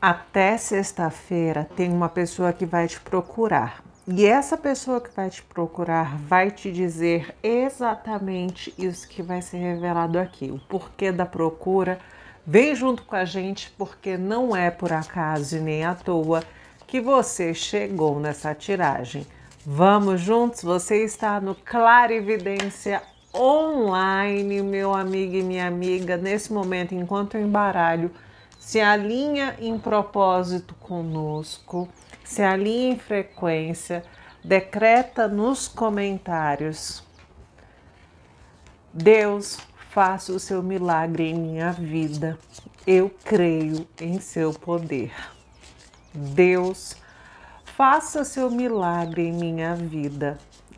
Até sexta-feira tem uma pessoa que vai te procurar. E essa pessoa que vai te procurar vai te dizer exatamente isso que vai ser revelado aqui. O porquê da procura. Vem junto com a gente, porque não é por acaso e nem à toa que você chegou nessa tiragem. Vamos juntos? Você está no Clarividência Online, meu amigo e minha amiga. Nesse momento, enquanto eu embaralho se alinha em propósito conosco, se alinha em frequência, decreta nos comentários. Deus, faça o seu milagre em minha vida. Eu creio em seu poder. Deus, faça o seu milagre em minha vida.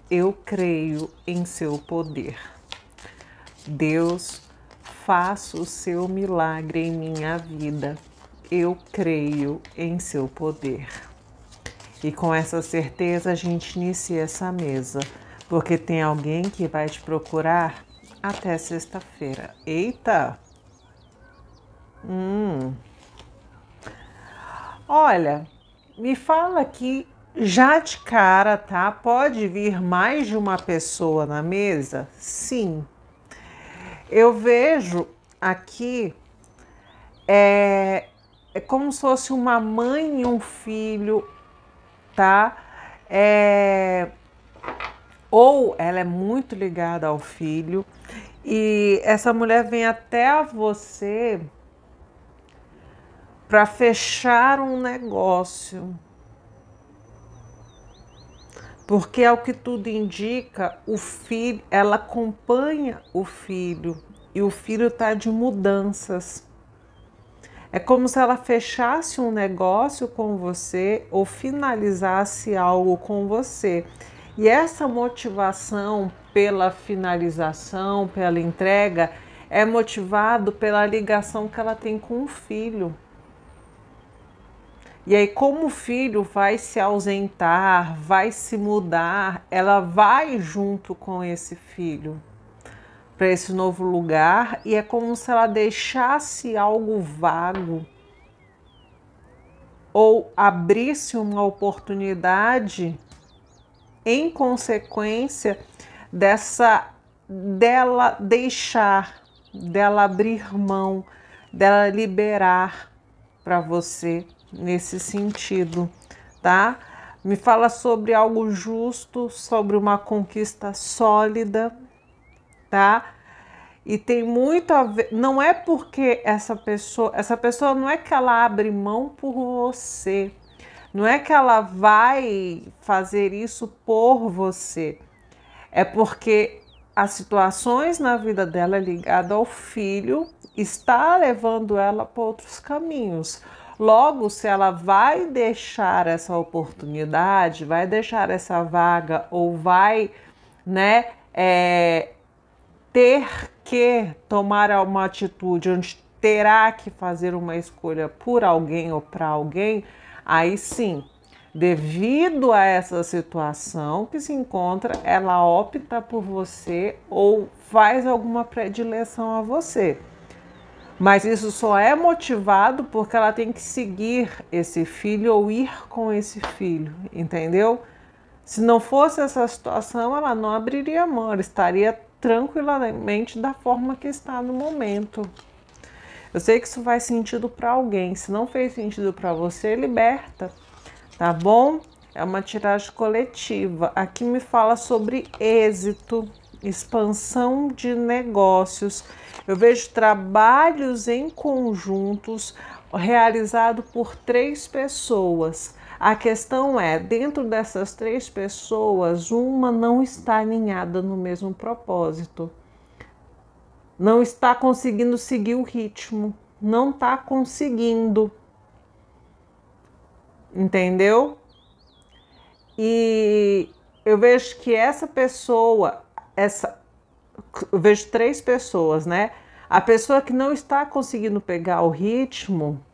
Eu creio em seu poder. Deus, faço o seu milagre em minha vida. Eu creio em seu poder. E com essa certeza a gente inicia essa mesa, porque tem alguém que vai te procurar até sexta-feira. Eita! Hum. Olha, me fala que já de cara, tá? Pode vir mais de uma pessoa na mesa? Sim, eu vejo aqui é, é como se fosse uma mãe e um filho, tá? É, ou ela é muito ligada ao filho e essa mulher vem até você para fechar um negócio porque ao que tudo indica, o filho, ela acompanha o filho e o filho está de mudanças. É como se ela fechasse um negócio com você ou finalizasse algo com você. E essa motivação pela finalização, pela entrega, é motivado pela ligação que ela tem com o filho. E aí, como o filho vai se ausentar, vai se mudar, ela vai junto com esse filho para esse novo lugar e é como se ela deixasse algo vago ou abrisse uma oportunidade em consequência dessa dela deixar, dela abrir mão, dela liberar para você nesse sentido, tá? Me fala sobre algo justo, sobre uma conquista sólida, tá? E tem muito a ver, não é porque essa pessoa, essa pessoa não é que ela abre mão por você. Não é que ela vai fazer isso por você. É porque as situações na vida dela é ligada ao filho está levando ela para outros caminhos Logo, se ela vai deixar essa oportunidade, vai deixar essa vaga ou vai, né, é, ter que tomar uma atitude onde terá que fazer uma escolha por alguém ou para alguém, aí sim, devido a essa situação que se encontra, ela opta por você ou faz alguma predileção a você. Mas isso só é motivado porque ela tem que seguir esse filho ou ir com esse filho, entendeu? Se não fosse essa situação, ela não abriria mão, ela estaria tranquilamente da forma que está no momento. Eu sei que isso faz sentido para alguém, se não fez sentido para você, liberta, tá bom? É uma tiragem coletiva. Aqui me fala sobre êxito, expansão de negócios. Eu vejo trabalhos em conjuntos realizado por três pessoas. A questão é, dentro dessas três pessoas, uma não está alinhada no mesmo propósito, não está conseguindo seguir o ritmo, não está conseguindo. Entendeu? E eu vejo que essa pessoa, essa vejo três pessoas, né? A pessoa que não está conseguindo pegar o ritmo,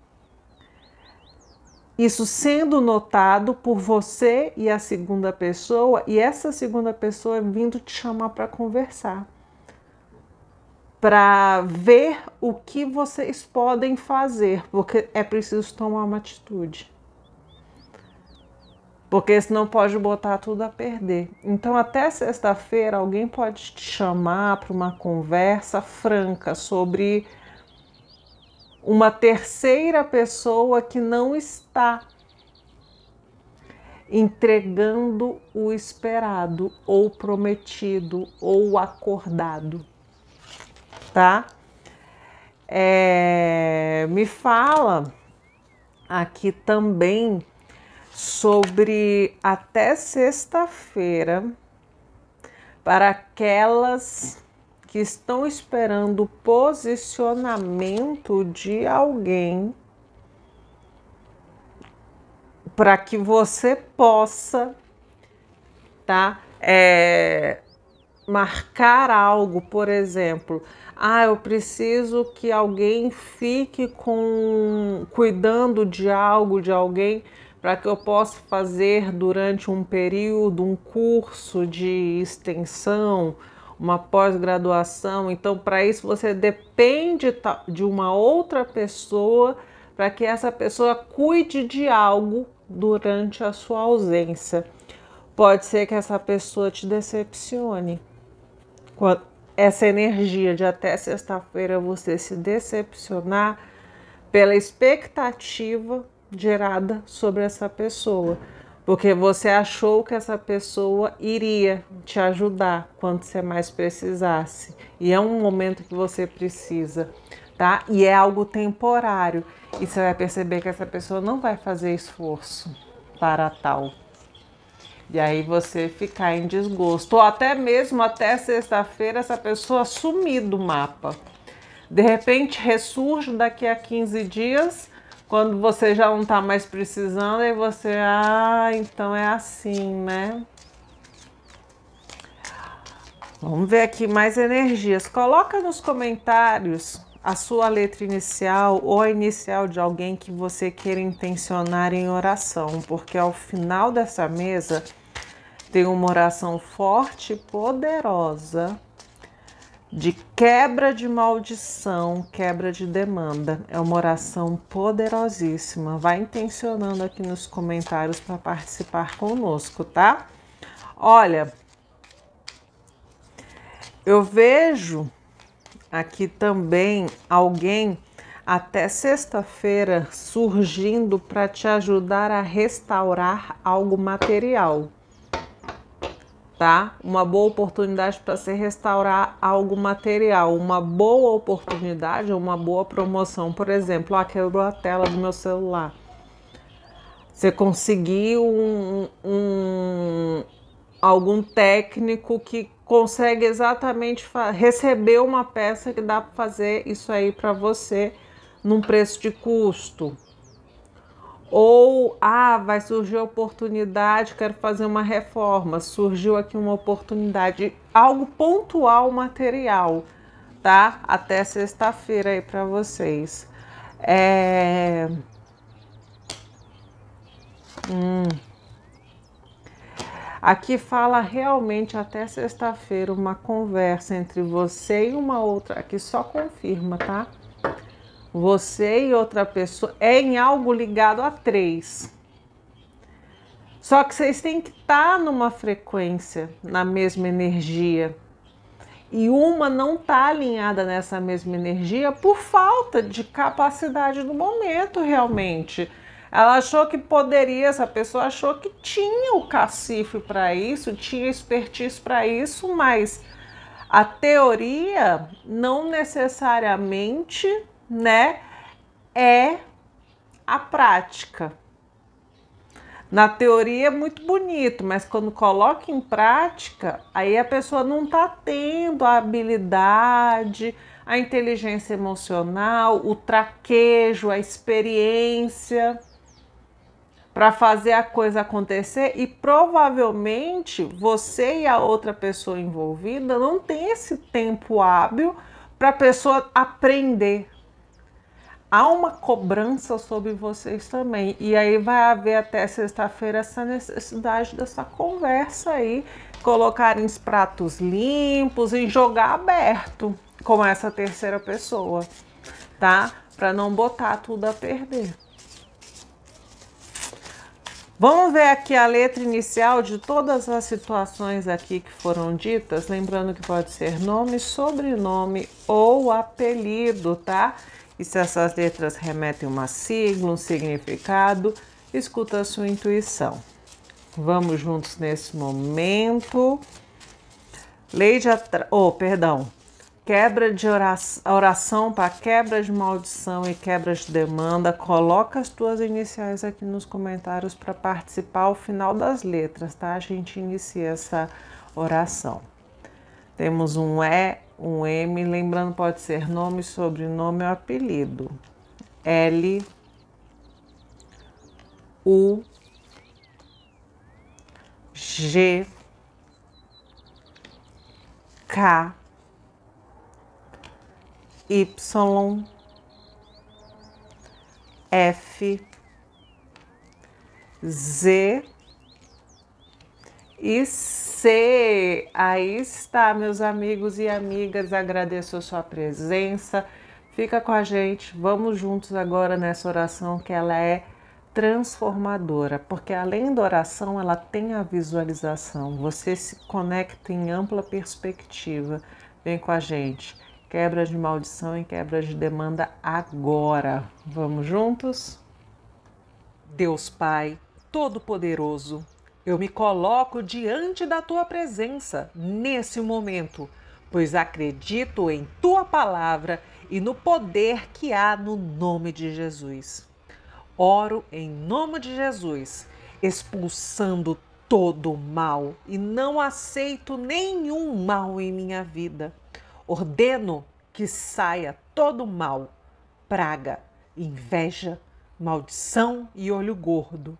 isso sendo notado por você e a segunda pessoa, e essa segunda pessoa vindo te chamar para conversar, para ver o que vocês podem fazer, porque é preciso tomar uma atitude porque senão pode botar tudo a perder. Então, até sexta-feira, alguém pode te chamar para uma conversa franca sobre uma terceira pessoa que não está entregando o esperado ou prometido ou acordado, tá? É, me fala aqui também sobre até sexta-feira para aquelas que estão esperando posicionamento de alguém para que você possa tá é, marcar algo por exemplo ah eu preciso que alguém fique com cuidando de algo de alguém para que eu possa fazer durante um período um curso de extensão, uma pós-graduação. Então, para isso, você depende de uma outra pessoa para que essa pessoa cuide de algo durante a sua ausência. Pode ser que essa pessoa te decepcione. essa energia de até sexta-feira você se decepcionar pela expectativa gerada sobre essa pessoa. Porque você achou que essa pessoa iria te ajudar quando você mais precisasse. E é um momento que você precisa, tá? E é algo temporário. E você vai perceber que essa pessoa não vai fazer esforço para tal. E aí você ficar em desgosto. Ou até mesmo até sexta-feira essa pessoa sumir do mapa. De repente ressurge daqui a 15 dias quando você já não tá mais precisando, aí você, ah, então é assim, né? Vamos ver aqui mais energias. Coloca nos comentários a sua letra inicial ou a inicial de alguém que você queira intencionar em oração, porque ao final dessa mesa tem uma oração forte, poderosa de quebra de maldição, quebra de demanda. É uma oração poderosíssima. Vai intencionando aqui nos comentários para participar conosco, tá? Olha, eu vejo aqui também alguém até sexta-feira surgindo para te ajudar a restaurar algo material tá? Uma boa oportunidade para se restaurar algo material, uma boa oportunidade, uma boa promoção, por exemplo, ah, quebrou a tela do meu celular. Você conseguiu um, um, algum técnico que consegue exatamente receber uma peça que dá para fazer isso aí para você num preço de custo. Ou, ah, vai surgir oportunidade, quero fazer uma reforma, surgiu aqui uma oportunidade, algo pontual material, tá? Até sexta-feira aí para vocês. É... Hum. Aqui fala realmente até sexta-feira uma conversa entre você e uma outra. Aqui só confirma, tá? você e outra pessoa, é em algo ligado a três. Só que vocês têm que estar tá numa frequência, na mesma energia. E uma não está alinhada nessa mesma energia por falta de capacidade do momento, realmente. Ela achou que poderia, essa pessoa achou que tinha o cacife para isso, tinha expertise para isso, mas a teoria não necessariamente né, é a prática. Na teoria é muito bonito, mas quando coloca em prática, aí a pessoa não está tendo a habilidade, a inteligência emocional, o traquejo, a experiência para fazer a coisa acontecer e provavelmente você e a outra pessoa envolvida não tem esse tempo hábil para a pessoa aprender, há uma cobrança sobre vocês também. E aí vai haver até sexta-feira essa necessidade dessa conversa aí, colocar em pratos limpos e jogar aberto com essa terceira pessoa, tá? Para não botar tudo a perder. Vamos ver aqui a letra inicial de todas as situações aqui que foram ditas, lembrando que pode ser nome, sobrenome ou apelido, tá? E se essas letras remetem a uma sigla, um significado, escuta a sua intuição. Vamos juntos nesse momento. Lei de atra... oh, perdão. Quebra de oração, oração para quebra de maldição e quebra de demanda. Coloca as tuas iniciais aqui nos comentários para participar ao final das letras, tá? A gente inicia essa oração. Temos um E, é, um M, lembrando, pode ser nome, sobrenome ou apelido. L, U, G, K, Y, F, Z, e C, aí está, meus amigos e amigas, agradeço a sua presença. Fica com a gente, vamos juntos agora nessa oração que ela é transformadora, porque além da oração, ela tem a visualização. Você se conecta em ampla perspectiva. Vem com a gente. Quebra de maldição e quebra de demanda agora. Vamos juntos? Deus Pai, Todo-Poderoso, eu me coloco diante da tua presença nesse momento, pois acredito em tua palavra e no poder que há no nome de Jesus. Oro em nome de Jesus, expulsando todo o mal e não aceito nenhum mal em minha vida. Ordeno que saia todo mal, praga, inveja, maldição e olho gordo.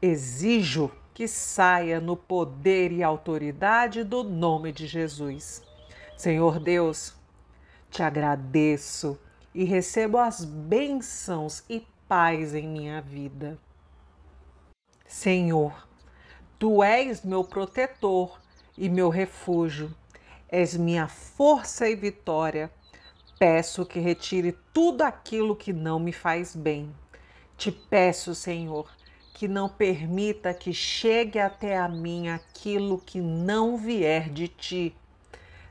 Exijo que saia no poder e autoridade do nome de Jesus. Senhor Deus, te agradeço e recebo as bênçãos e paz em minha vida. Senhor, tu és meu protetor e meu refúgio, és minha força e vitória. Peço que retire tudo aquilo que não me faz bem. Te peço, Senhor, que não permita que chegue até a mim aquilo que não vier de ti.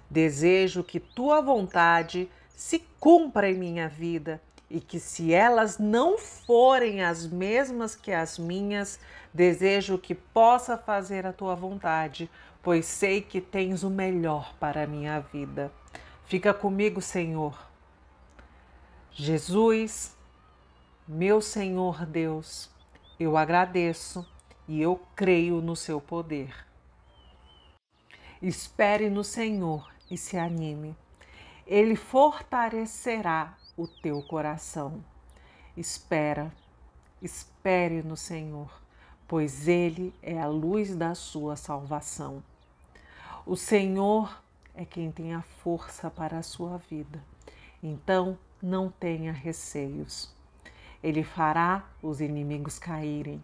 Desejo que tua vontade se cumpra em minha vida e que, se elas não forem as mesmas que as minhas, desejo que possa fazer a tua vontade, pois sei que tens o melhor para a minha vida. Fica comigo, Senhor. Jesus, meu Senhor Deus eu agradeço e eu creio no seu poder. Espere no Senhor e se anime. Ele fortalecerá o teu coração. Espera, espere no Senhor, pois Ele é a luz da sua salvação. O Senhor é quem tem a força para a sua vida. Então, não tenha receios. Ele fará os inimigos caírem.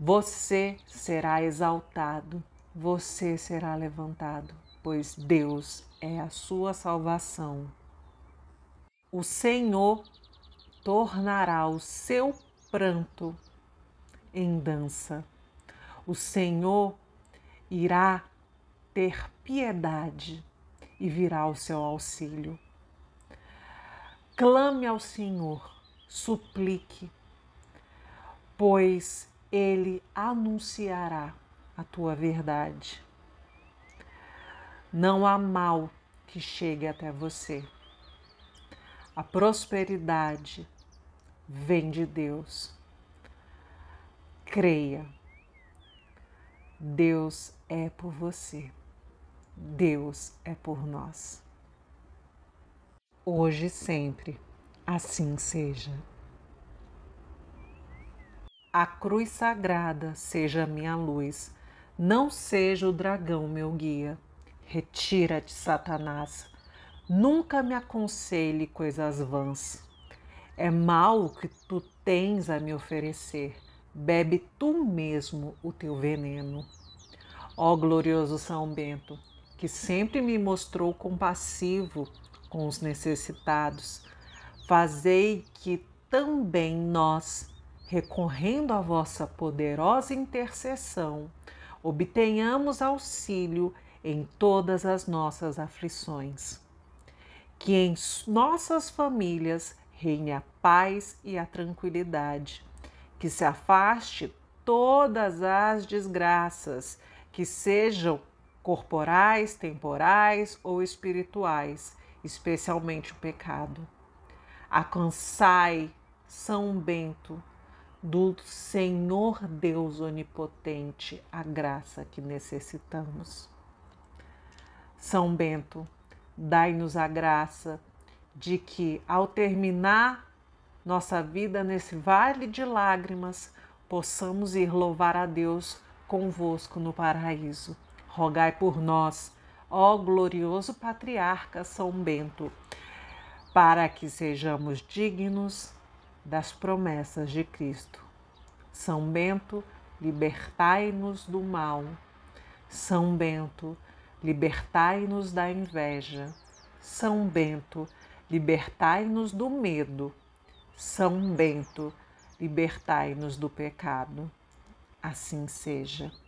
Você será exaltado, você será levantado, pois Deus é a sua salvação. O Senhor tornará o seu pranto em dança. O Senhor irá ter piedade e virá ao seu auxílio. Clame ao Senhor suplique, pois ele anunciará a tua verdade. Não há mal que chegue até você. A prosperidade vem de Deus. Creia. Deus é por você. Deus é por nós. Hoje e sempre assim seja. A cruz sagrada seja minha luz, não seja o dragão meu guia. Retira-te, Satanás. Nunca me aconselhe coisas vãs. É mal o que tu tens a me oferecer. Bebe tu mesmo o teu veneno. Ó glorioso São Bento, que sempre me mostrou compassivo com os necessitados, Fazei que também nós, recorrendo à vossa poderosa intercessão, obtenhamos auxílio em todas as nossas aflições. Que em nossas famílias reine a paz e a tranquilidade, que se afaste todas as desgraças, que sejam corporais, temporais ou espirituais, especialmente o pecado Alcançai, São Bento, do Senhor Deus Onipotente, a graça que necessitamos. São Bento, dai-nos a graça de que, ao terminar nossa vida nesse vale de lágrimas, possamos ir louvar a Deus convosco no paraíso. Rogai por nós, ó glorioso patriarca São Bento, para que sejamos dignos das promessas de Cristo. São Bento, libertai-nos do mal. São Bento, libertai-nos da inveja. São Bento, libertai-nos do medo. São Bento, libertai-nos do pecado. Assim seja.